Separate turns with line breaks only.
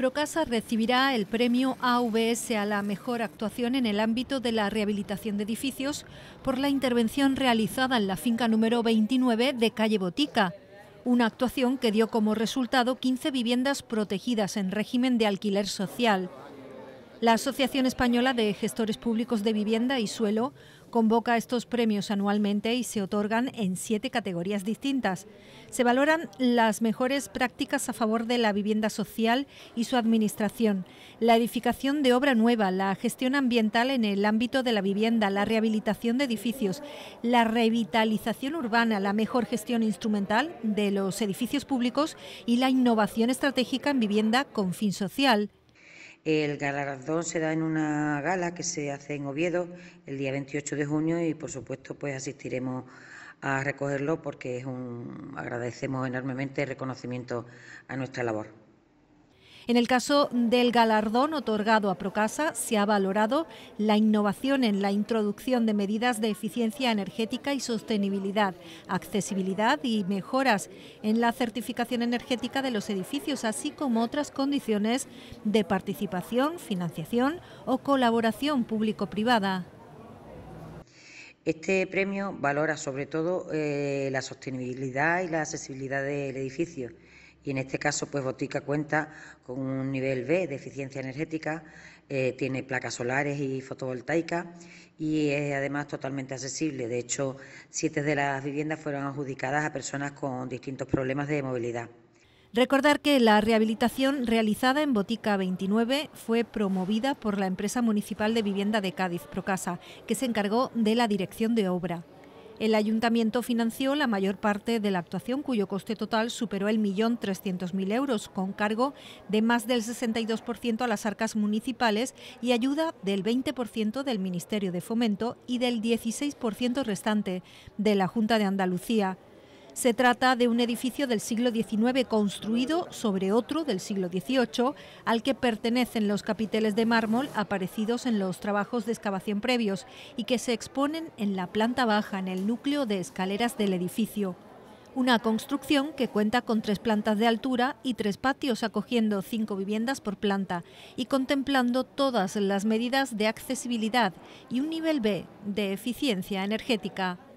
Procasa recibirá el premio AVS a la mejor actuación en el ámbito de la rehabilitación de edificios por la intervención realizada en la finca número 29 de calle Botica, una actuación que dio como resultado 15 viviendas protegidas en régimen de alquiler social. La Asociación Española de Gestores Públicos de Vivienda y Suelo convoca estos premios anualmente y se otorgan en siete categorías distintas. Se valoran las mejores prácticas a favor de la vivienda social y su administración, la edificación de obra nueva, la gestión ambiental en el ámbito de la vivienda, la rehabilitación de edificios, la revitalización urbana, la mejor gestión instrumental de los edificios públicos y la innovación estratégica en vivienda con fin social.
El galardón se da en una gala que se hace en Oviedo el día 28 de junio y por supuesto pues asistiremos a recogerlo porque es un agradecemos enormemente el reconocimiento a nuestra labor.
En el caso del galardón otorgado a Procasa, se ha valorado la innovación en la introducción de medidas de eficiencia energética y sostenibilidad, accesibilidad y mejoras en la certificación energética de los edificios, así como otras condiciones de participación, financiación o colaboración público-privada.
Este premio valora sobre todo eh, la sostenibilidad y la accesibilidad del edificio y en este caso pues Botica cuenta con un nivel B de eficiencia energética, eh, tiene placas solares y fotovoltaicas y es además totalmente accesible. De hecho, siete de las viviendas fueron adjudicadas a personas con distintos problemas de movilidad.
Recordar que la rehabilitación realizada en Botica 29 fue promovida por la empresa municipal de vivienda de Cádiz, Procasa, que se encargó de la dirección de obra. El ayuntamiento financió la mayor parte de la actuación, cuyo coste total superó el millón trescientos mil euros, con cargo de más del 62% a las arcas municipales y ayuda del 20% del Ministerio de Fomento y del 16% restante de la Junta de Andalucía. Se trata de un edificio del siglo XIX construido sobre otro del siglo XVIII, al que pertenecen los capiteles de mármol aparecidos en los trabajos de excavación previos y que se exponen en la planta baja, en el núcleo de escaleras del edificio. Una construcción que cuenta con tres plantas de altura y tres patios acogiendo cinco viviendas por planta y contemplando todas las medidas de accesibilidad y un nivel B de eficiencia energética.